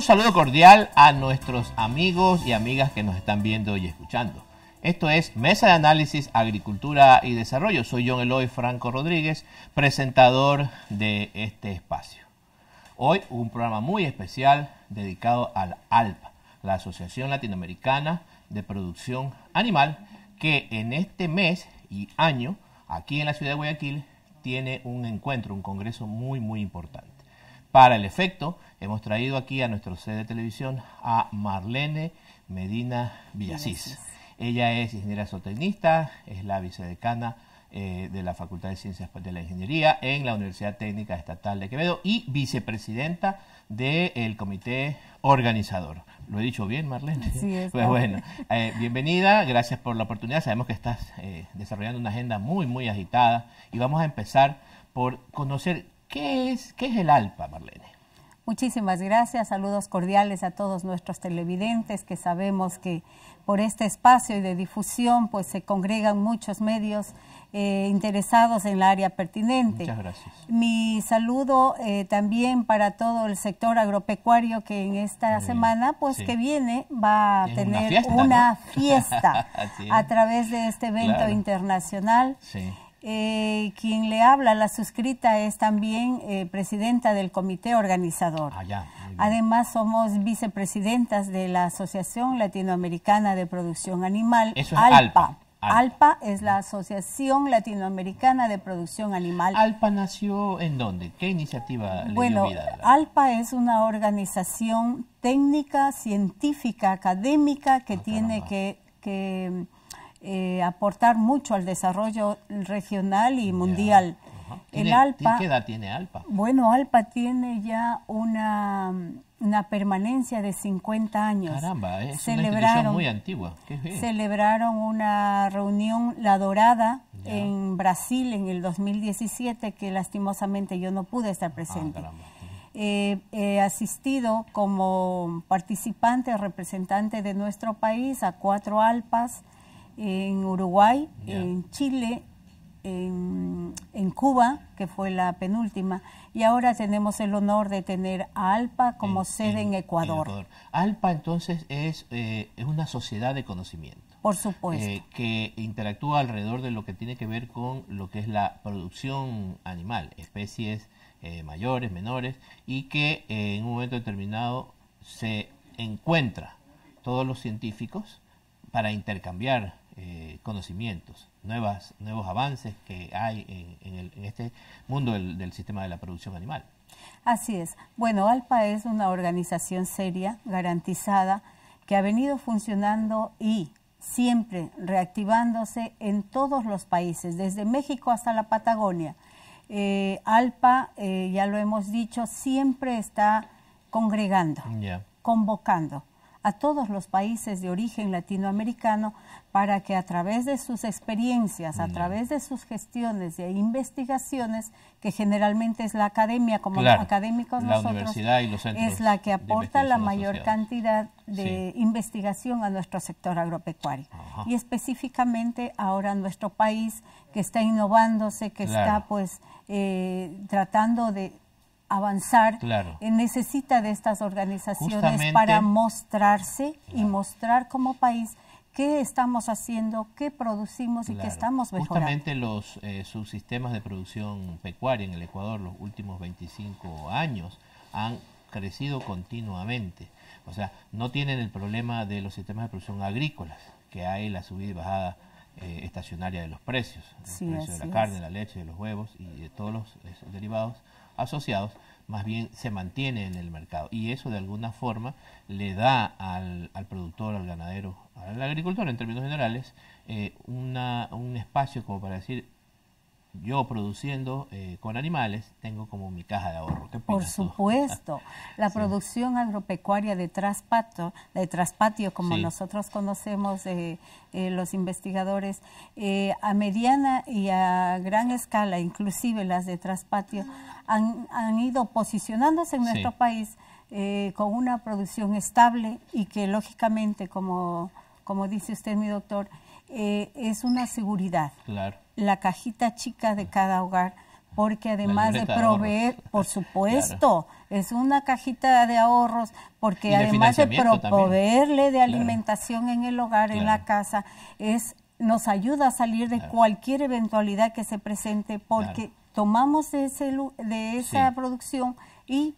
Un saludo cordial a nuestros amigos y amigas que nos están viendo y escuchando. Esto es Mesa de Análisis, Agricultura y Desarrollo. Soy John Eloy Franco Rodríguez, presentador de este espacio. Hoy un programa muy especial dedicado al ALPA, la Asociación Latinoamericana de Producción Animal, que en este mes y año, aquí en la ciudad de Guayaquil, tiene un encuentro, un congreso muy, muy importante. Para el efecto, hemos traído aquí a nuestro sede de televisión a Marlene Medina Villasís. Ella es ingeniera zootecnista, es la vicedecana eh, de la Facultad de Ciencias de la Ingeniería en la Universidad Técnica Estatal de Quevedo y vicepresidenta del comité organizador. Lo he dicho bien, Marlene. Sí, pues bueno, eh, bienvenida, gracias por la oportunidad. Sabemos que estás eh, desarrollando una agenda muy, muy agitada y vamos a empezar por conocer qué es, qué es el ALPA, Marlene. Muchísimas gracias, saludos cordiales a todos nuestros televidentes que sabemos que por este espacio y de difusión pues se congregan muchos medios eh, interesados en el área pertinente. Muchas gracias. Mi saludo eh, también para todo el sector agropecuario que en esta semana pues que viene va a tener una fiesta, a través de este evento internacional. Eh, quien le habla, la suscrita, es también eh, presidenta del comité organizador. Ah, Además, somos vicepresidentas de la Asociación Latinoamericana de Producción Animal, ALPA. ALPA. es la Asociación Latinoamericana de Producción Animal. ¿ALPA nació en dónde? ¿Qué iniciativa le bueno, dio vida? ALPA es una organización técnica, científica, académica que ah, tiene que eh, aportar mucho al desarrollo regional y mundial. El ALPA, ¿Qué edad tiene ALPA? Bueno, ALPA tiene ya una, una permanencia de 50 años. Caramba, es una muy antigua. celebraron una reunión La Dorada en Brasil en el 2017 que lastimosamente yo no pude estar ah, presente. Eh, he asistido como participante, representante de nuestro país a cuatro alpas en Uruguay, en Chile, en, Cuba, que fue la penúltima, y ahora tenemos el honor de tener a ALPA como sede en, Ecuador. ALPA entonces es, eh, es, una sociedad de conocimiento. Por supuesto. Eh, que interactúa alrededor de lo que tiene que ver con lo que es la producción animal, especies eh, mayores, menores, y que en un momento determinado se encuentra todos los científicos para intercambiar eh, conocimientos, nuevas, nuevos avances que hay en, este mundo del, sistema de la producción animal. Así es. Bueno, ALPA es una organización seria, garantizada, que ha venido funcionando y siempre reactivándose en todos los países, desde México hasta la Patagonia. Eh, ALPA, eh, ya lo hemos dicho, siempre está congregando, convocando a todos los países de origen latinoamericano para que a través de sus experiencias, a mm. través de sus gestiones e investigaciones, que generalmente es la academia, como los académicos nosotros, es la que aporta la mayor cantidad de investigación a nuestro sector agropecuario. Y específicamente ahora nuestro país que está innovándose, que está pues eh, tratando de avanzar, necesita de estas organizaciones para mostrarse y mostrar como país qué estamos haciendo, qué producimos y qué estamos mejorando. Justamente los eh, subsistemas de producción pecuaria en el Ecuador los últimos 25 años han crecido continuamente. O sea, no tienen el problema de los sistemas de producción agrícolas, que hay la subida y bajada eh, estacionaria de los precios, de la carne, de la leche, de los huevos y de todos los eh, derivados asociados, más bien se mantiene en el mercado. Y eso de alguna forma le da al, al productor, al ganadero, al agricultor en términos generales, eh, un espacio como para decir, yo produciendo eh, con animales tengo como mi caja de ahorro. Por supuesto, la producción agropecuaria de traspatio de traspatio, como nosotros conocemos eh, eh, los investigadores, a mediana y a gran escala, inclusive las de traspatio, han, han ido posicionándose en nuestro país con una producción estable y que lógicamente, como, como dice usted, mi doctor, es una seguridad. Claro la cajita chica de cada hogar, porque además de proveer, por supuesto, es una cajita de ahorros, porque además de proveerle de alimentación en el hogar, en la casa, es nos ayuda a salir de cualquier eventualidad que se presente, porque tomamos de, ese, de esa producción y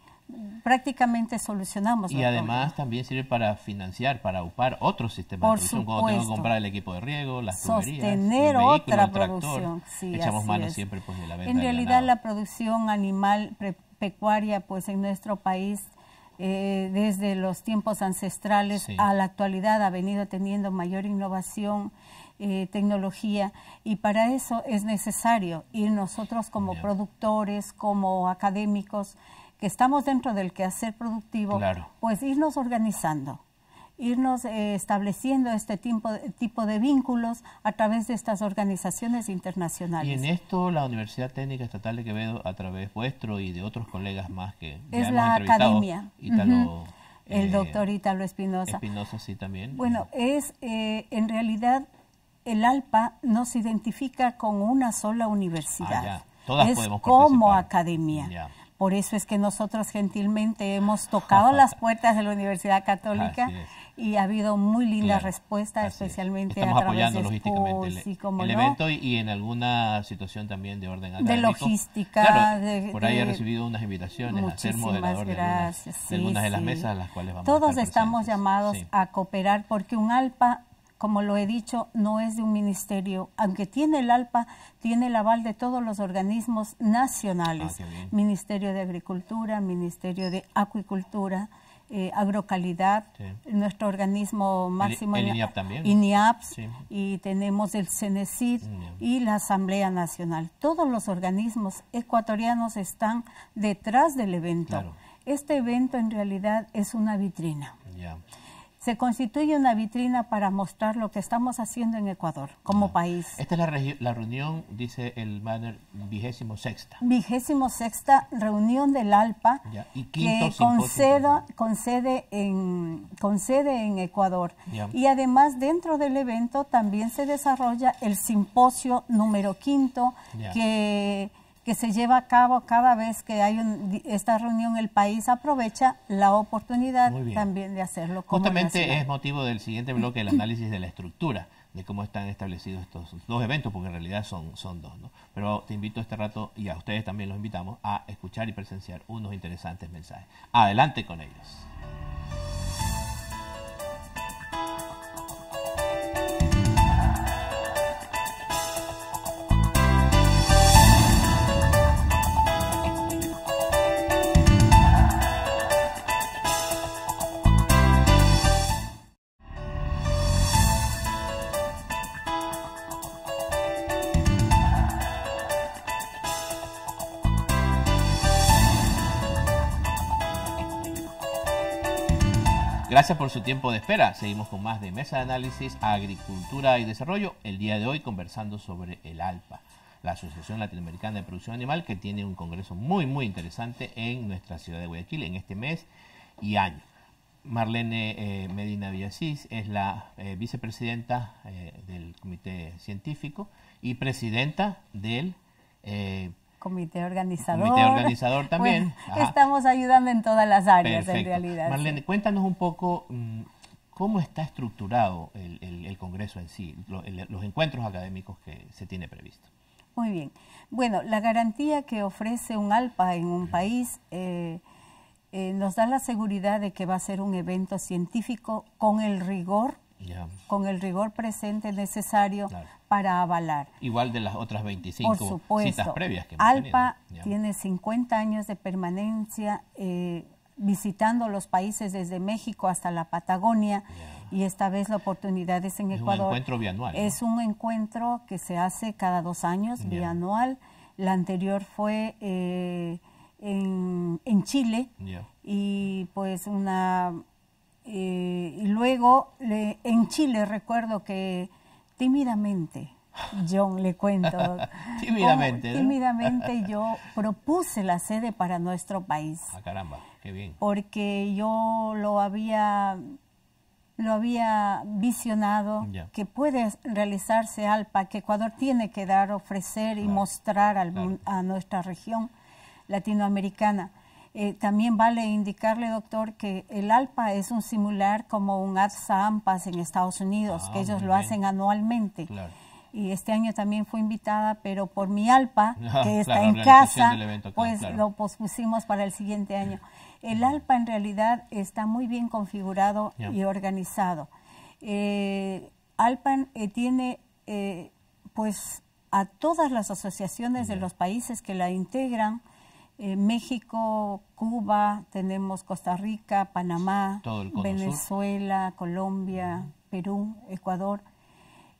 prácticamente solucionamos. Y además también sirve para financiar, para upar otros sistemas de producción. como tengo que comprar el equipo de riego, las tuberías, Sostener otra producción. echamos siempre pues, la En realidad la producción animal pecuaria pues en nuestro país eh, desde los tiempos ancestrales a la actualidad ha venido teniendo mayor innovación. Eh, tecnología y para eso es necesario ir nosotros como productores, como académicos, que estamos dentro del quehacer productivo, pues irnos organizando irnos eh, estableciendo este tipo, tipo de vínculos a través de estas organizaciones internacionales. Y en esto la Universidad Técnica Estatal de Quevedo, a través vuestro y de otros colegas más que... es la academia. El eh, doctor Ítalo Espinosa. Espinosa, sí, también. Bueno, es eh, en realidad el ALPA no se identifica con una sola universidad. Ah, Todas es como academia. Por eso es que nosotros gentilmente hemos tocado las puertas de la Universidad Católica y ha habido muy linda respuestas, respuesta, especialmente apoyando logísticamente el, evento y, en alguna situación también de orden académico. De logística. por ahí he recibido unas invitaciones a ser moderador de algunas de, las mesas a las cuales vamos Todos estamos llamados a cooperar porque un ALPA como lo he dicho, no es de un ministerio, aunque tiene el ALPA, tiene el aval de todos los organismos nacionales, ah, Ministerio de Agricultura, Ministerio de Acuicultura, eh, agrocalidad, nuestro organismo máximo, INIAP INIAPS, y tenemos el CENESID y la Asamblea Nacional. Todos los organismos ecuatorianos están detrás del evento. Este evento en realidad es una vitrina se constituye una vitrina para mostrar lo que estamos haciendo en Ecuador como ah, país. Esta es la, la reunión, dice el Manner, vigésimo sexta. Vigésimo sexta reunión del ALPA que conceda, concede, en, concede en Ecuador. Y además dentro del evento también se desarrolla el simposio número quinto que que se lleva a cabo cada vez que hay esta reunión, el país aprovecha la oportunidad también de hacerlo. Justamente es motivo del siguiente bloque, el análisis de la estructura, de cómo están establecidos estos dos eventos, porque en realidad son, son dos. Pero te invito este rato, y a ustedes también los invitamos, a escuchar y presenciar unos interesantes mensajes. Adelante con ellos. Gracias por su tiempo de espera. Seguimos con más de Mesa de Análisis, Agricultura y Desarrollo. El día de hoy conversando sobre el ALPA, la Asociación Latinoamericana de Producción Animal, que tiene un congreso muy, muy interesante en nuestra ciudad de Guayaquil en este mes y año. Marlene eh, Medina Villasís es la eh, vicepresidenta eh, del Comité Científico y presidenta del comité organizador. Comité organizador también. estamos ayudando en todas las áreas en realidad. Marlene, cuéntanos un poco mm, cómo está estructurado el, Congreso en sí, los, encuentros académicos que se tiene previsto. Muy bien. Bueno, la garantía que ofrece un ALPA en un país eh, eh, nos da la seguridad de que va a ser un evento científico con el rigor con el rigor presente necesario para avalar. Igual de las otras 25 Por previas que ALPA tiene 50 años de permanencia eh, visitando los países desde México hasta la Patagonia y esta vez la oportunidad es en Ecuador. Es un encuentro bianual. Es un encuentro que se hace cada dos años, bianual. La anterior fue eh, en, Chile y pues una y eh, luego, en Chile recuerdo que tímidamente, John, le cuento. tímidamente. yo propuse la sede para nuestro país. Ah, caramba, qué bien. Porque yo lo había lo había visionado que puede realizarse ALPA, que Ecuador tiene que dar, ofrecer y mostrar al, a nuestra región latinoamericana. Eh, también vale indicarle, doctor, que el ALPA es un simular como un ADSA AMPAS en Estados Unidos, que ah, ellos lo hacen anualmente. Y este año también fui invitada, pero por mi ALPA, que está en casa, pues lo pospusimos para el siguiente año. El ALPA en realidad está muy bien configurado y organizado. Eh, ALPAN eh, tiene eh, pues a todas las asociaciones de los países que la integran eh, México, Cuba, tenemos Costa Rica, Panamá, Venezuela, Colombia, Perú, Ecuador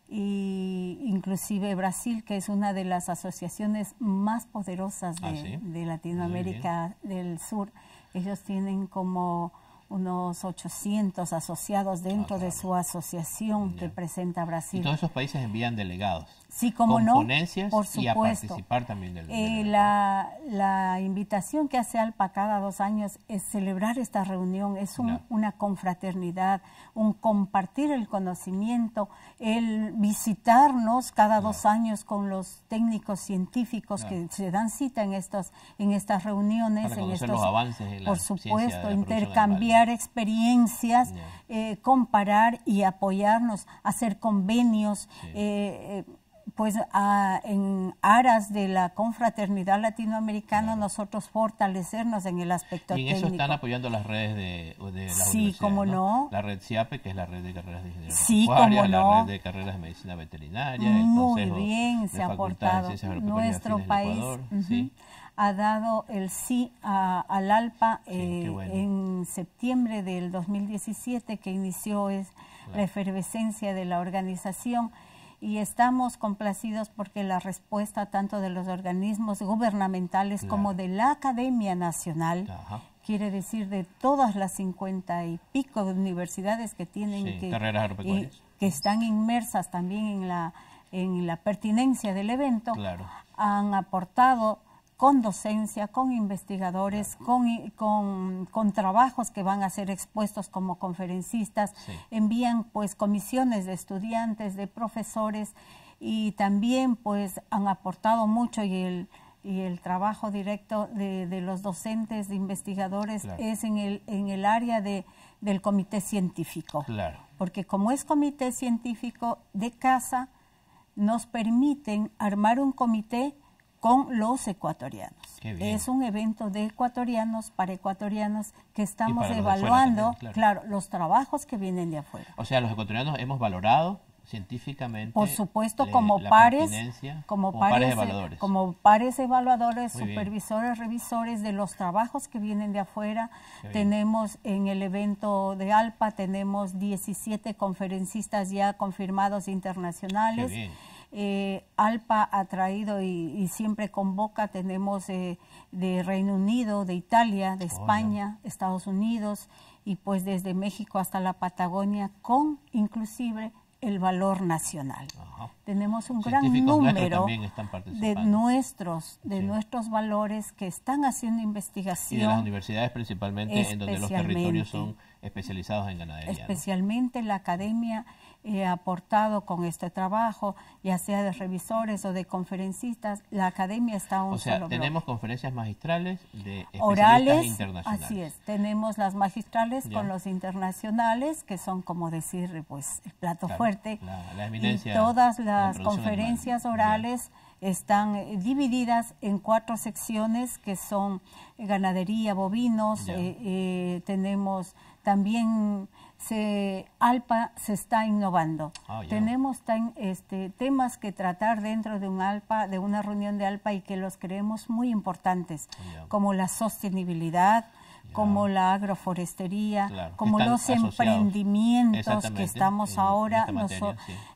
e inclusive Brasil, que es una de las asociaciones más poderosas ah, de, Latinoamérica del Sur. Ellos tienen como unos 800 asociados dentro ah, de su asociación que presenta Brasil. Y todos esos países envían delegados. Sí, como no. por supuesto. participar también eh, la, invitación que hace ALPA cada dos años es celebrar esta reunión, es una confraternidad, un compartir el conocimiento, el visitarnos cada dos años con los técnicos científicos que se dan cita en estas en estas reuniones, en estos avances, en la por supuesto, intercambiar experiencias, eh, comparar y apoyarnos, hacer convenios. Eh, pues en aras de la confraternidad latinoamericana nosotros fortalecernos en el aspecto técnico. Y en eso están apoyando las redes de, de las Sí, como ¿no? La red CIAPE, que es la red de carreras de ingeniería sí, como la red de carreras de medicina veterinaria, Muy bien, se ha aportado. Nuestro país ha dado el sí al ALPA eh, en septiembre del 2017 que inició es la efervescencia de la organización y estamos complacidos porque la respuesta tanto de los organismos gubernamentales como de la Academia Nacional, quiere decir de todas las cincuenta y pico de universidades que tienen que, eh, que están inmersas también en la, en la pertinencia del evento, han aportado con docencia, con investigadores, con, trabajos que van a ser expuestos como conferencistas, envían pues comisiones de estudiantes, de profesores y también pues han aportado mucho y el, trabajo directo de, los docentes, de investigadores, es en el, en el área de, del comité científico. Claro. Porque como es comité científico de casa, nos permiten armar un comité con los ecuatorianos. Es un evento de ecuatorianos para ecuatorianos que estamos evaluando, claro. los trabajos que vienen de afuera. O sea, los ecuatorianos hemos valorado científicamente. Por supuesto, como, pares, como, pares, eh, evaluadores. como pares evaluadores, supervisores, revisores de los trabajos que vienen de afuera. tenemos en el evento de ALPA, tenemos 17 conferencistas ya confirmados internacionales. Eh, ALPA ha traído y, siempre convoca, tenemos eh, de Reino Unido, de Italia, de España, Estados Unidos y pues desde México hasta la Patagonia con inclusive el valor nacional. Tenemos un gran número de nuestros, de nuestros valores que están haciendo investigación. Y de las universidades principalmente, en donde los territorios son especializados en ganadería. Especialmente la academia he aportado con este trabajo, ya sea de revisores o de conferencistas, la academia está un O sea, tenemos conferencias magistrales de orales internacionales. Así es, tenemos las magistrales con los internacionales, que son como decir, pues, el plato fuerte. La, todas las conferencias orales. están eh, divididas en cuatro secciones que son ganadería, bovinos, eh, eh, tenemos también se, ALPA se está innovando. Ah, Tenemos este, temas que tratar dentro de un ALPA, de una reunión de ALPA y que los creemos muy importantes, ah, como la sostenibilidad, como la agroforestería, como los emprendimientos que estamos ahora, los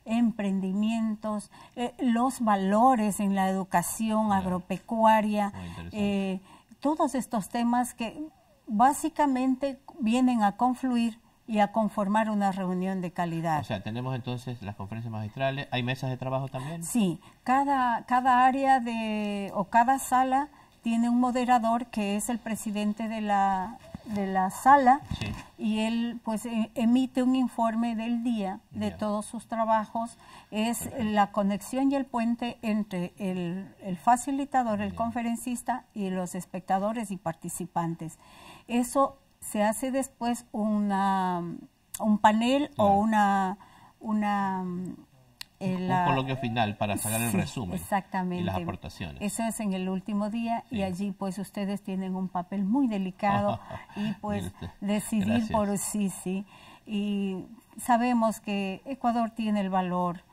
emprendimientos, eh, los valores en la educación agropecuaria, eh, todos estos temas que básicamente vienen a confluir y a conformar una reunión de calidad. O sea, tenemos entonces las conferencias magistrales, ¿hay mesas de trabajo también? Sí, cada, cada área de, o cada sala tiene un moderador que es el presidente de la, de la sala y él pues e, emite un informe del día de todos sus trabajos. Es la conexión y el puente entre el, facilitador, el conferencista y los espectadores y participantes. Eso se hace después una, un panel o una... una mm, eh, un coloquio final para sacar el resumen exactamente. y las aportaciones. Eso es en el último día y allí pues ustedes tienen un papel muy delicado y pues decidir por sí, sí. Y sabemos que Ecuador tiene el valor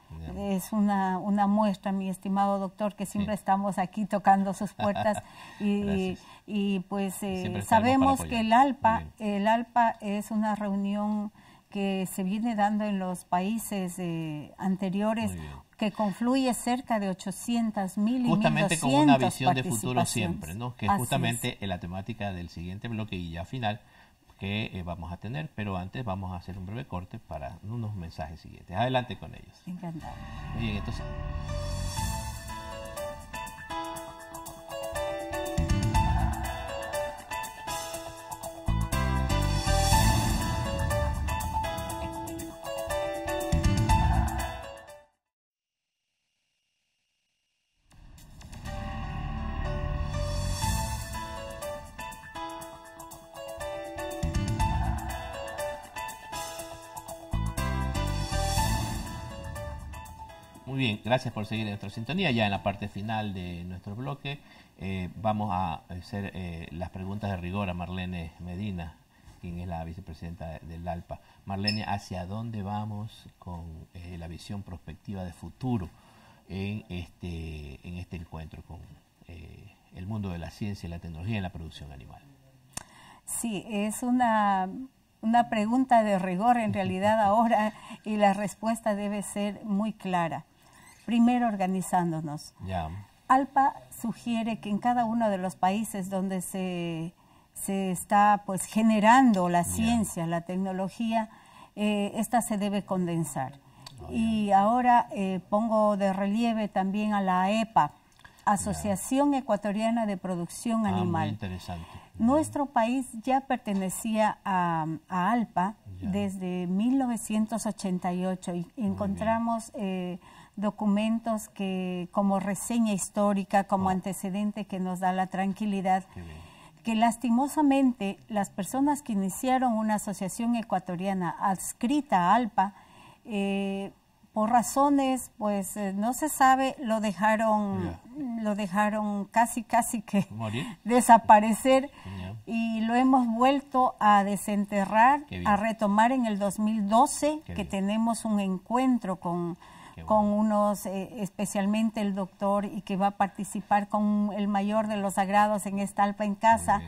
es una, una, muestra, mi estimado doctor, que siempre estamos aquí tocando sus puertas y, y, pues eh, sabemos que el ALPA, el ALPA es una reunión que se viene dando en los países eh, anteriores que confluye cerca de 800 mil y justamente con una visión de futuro siempre, ¿no? Que justamente la temática del siguiente bloque y ya final que eh, vamos a tener, pero antes vamos a hacer un breve corte para unos mensajes siguientes. Adelante con ellos. Encantado. Muy bien, entonces. gracias por seguir en nuestra sintonía. Ya en la parte final de nuestro bloque eh, vamos a hacer eh, las preguntas de rigor a Marlene Medina, quien es la vicepresidenta del ALPA. Marlene, ¿hacia dónde vamos con eh, la visión prospectiva de futuro en este, este encuentro con el mundo de la ciencia, y la tecnología en la producción animal? Sí, es una pregunta de rigor en realidad ahora y la respuesta debe ser muy clara primero organizándonos. ALPA sugiere que en cada uno de los países donde se, se está pues generando la ciencia, la tecnología, eh, esta se debe condensar. Oh, y ahora eh, pongo de relieve también a la EPA, Asociación Ecuatoriana de Producción ah, Animal. interesante. Nuestro país ya pertenecía a, ALPA desde 1988 y encontramos eh, documentos que como reseña histórica, como ah. antecedente que nos da la tranquilidad, que lastimosamente las personas que iniciaron una asociación ecuatoriana adscrita a ALPA, eh, por razones, pues eh, no se sabe, lo dejaron, lo dejaron casi, casi que desaparecer y lo hemos vuelto a desenterrar, a retomar en el 2012, que tenemos un encuentro con con unos, eh, especialmente el doctor, y que va a participar con el mayor de los sagrados en esta alpa en casa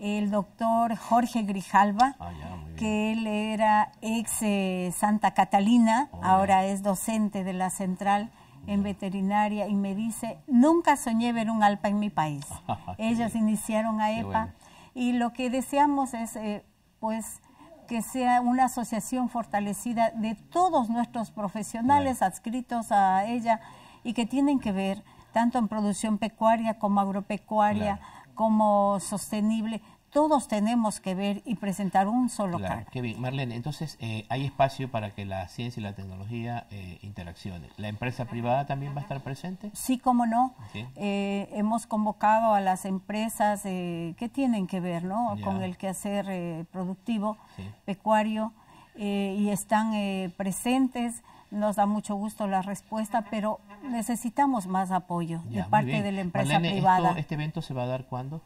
el doctor Jorge Grijalva, ah, que él era ex eh, Santa Catalina, ahora es docente de la central en veterinaria y me dice, nunca soñé ver un alpa en mi país. Ah, Ellos iniciaron a EPA y lo que deseamos es eh, pues que sea una asociación fortalecida de todos nuestros profesionales adscritos a ella y que tienen que ver tanto en producción pecuaria como agropecuaria, como sostenible, todos tenemos que ver y presentar un solo claro, Qué bien. Marlene, entonces eh, hay espacio para que la ciencia y la tecnología eh, interaccionen. ¿La empresa privada también va a estar presente? Sí, cómo no. Eh, hemos convocado a las empresas que tienen que ver ¿no? con el quehacer productivo, pecuario, y están presentes nos da mucho gusto la respuesta, pero necesitamos más apoyo de parte de la empresa privada. ¿Este evento se va a dar cuándo?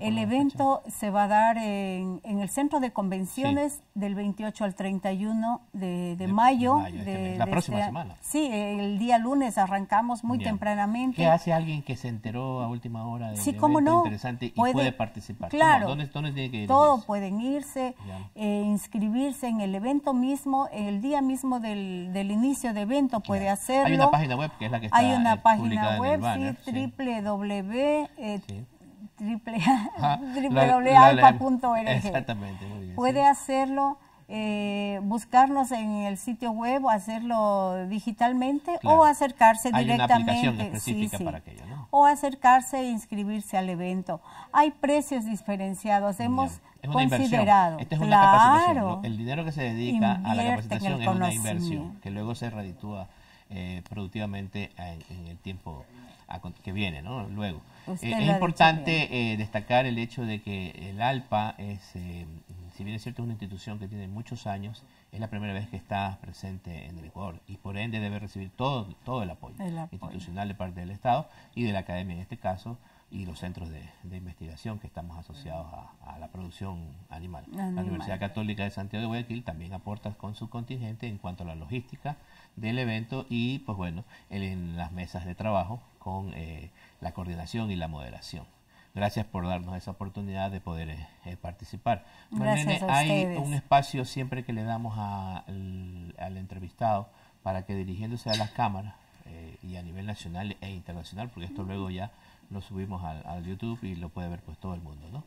el evento se va a dar en, el Centro de Convenciones del 28 al 31 de, mayo. Este de la próxima este semana. Sí, el día lunes arrancamos muy tempranamente. ¿Qué hace alguien que se enteró a última hora de sí, no, interesante y puede, participar? Claro, ¿Dónde, Todo pueden irse, eh, inscribirse en el evento mismo, el día mismo del, del inicio de evento puede hacerlo. Hay una página web que es la que está Hay una eh, página web, ¿eh? sí, www. Eh, sí. Ah, exactamente, muy bien, Puede hacerlo, eh, buscarnos en el sitio web, hacerlo digitalmente o acercarse directamente. Hay una aplicación específica para aquello. ¿no? o acercarse e inscribirse al evento. Hay precios diferenciados. Hemos considerado. es una capacitación. El dinero que se dedica a la capacitación es una inversión que luego se reditúa eh, productivamente eh, en, el tiempo que viene, ¿no? Luego. Eh, es importante destacar el hecho de que el ALPA es, si bien es cierto, es una institución que tiene muchos años, es la primera vez que está presente en el Ecuador y por ende debe recibir todo, el, apoyo institucional de parte del Estado y de la academia en este caso y los centros de, investigación que estamos asociados a, la producción animal. La Universidad Católica de Santiago de Guayaquil también aporta con su contingente en cuanto a la logística del evento y pues bueno, en, las mesas de trabajo con eh, la coordinación y la moderación. Gracias por darnos esa oportunidad de poder eh, eh, participar. hay un espacio siempre que le damos al, entrevistado para que dirigiéndose a las cámaras eh, y a nivel nacional e internacional, porque esto luego ya lo subimos al, YouTube y lo puede ver pues todo el mundo, ¿no?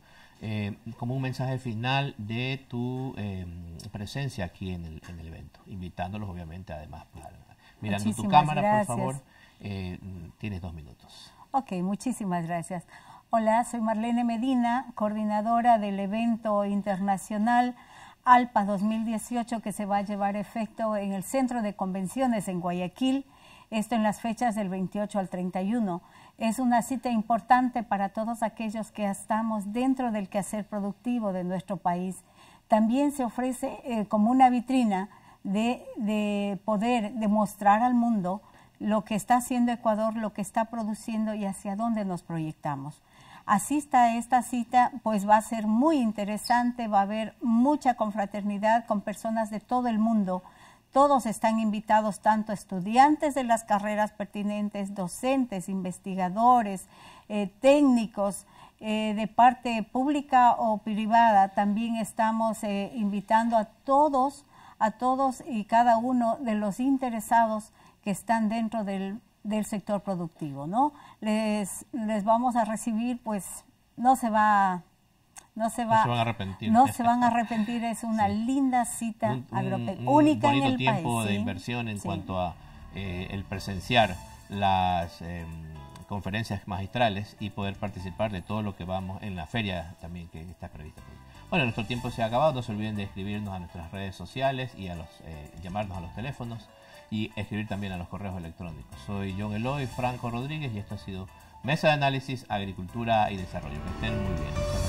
como un mensaje final de tu em, presencia aquí en el, evento, invitándolos obviamente además, para, mirando tu cámara, por favor, tienes dos minutos. Ok, muchísimas gracias. Hola, soy Marlene Medina, coordinadora del evento internacional ALPA 2018 que se va a llevar efecto en el Centro de Convenciones en Guayaquil, esto en las fechas del 28 al 31. Es una cita importante para todos aquellos que estamos dentro del quehacer productivo de nuestro país. También se ofrece eh, como una vitrina de, de poder demostrar al mundo lo que está haciendo Ecuador, lo que está produciendo y hacia dónde nos proyectamos asista a esta cita, pues va a ser muy interesante, va a haber mucha confraternidad con personas de todo el mundo. Todos están invitados, tanto estudiantes de las carreras pertinentes, docentes, investigadores, eh, técnicos eh, de parte pública o privada. También estamos eh, invitando a todos, a todos y cada uno de los interesados que están dentro del del sector productivo, ¿no? Les, les vamos a recibir, pues no se va no se, va, no se van a arrepentir. No se van a arrepentir, es una linda cita un, única en tiempo de inversión en cuanto a eh, el presenciar las em, conferencias magistrales y poder participar de todo lo que vamos en la feria también que está prevista. Bueno, nuestro tiempo se ha acabado, no se olviden de escribirnos a nuestras redes sociales y a los, eh, llamarnos a los teléfonos y escribir también a los correos electrónicos. Soy John Eloy, Franco Rodríguez y esto ha sido Mesa de Análisis, Agricultura y Desarrollo. Que estén muy bien.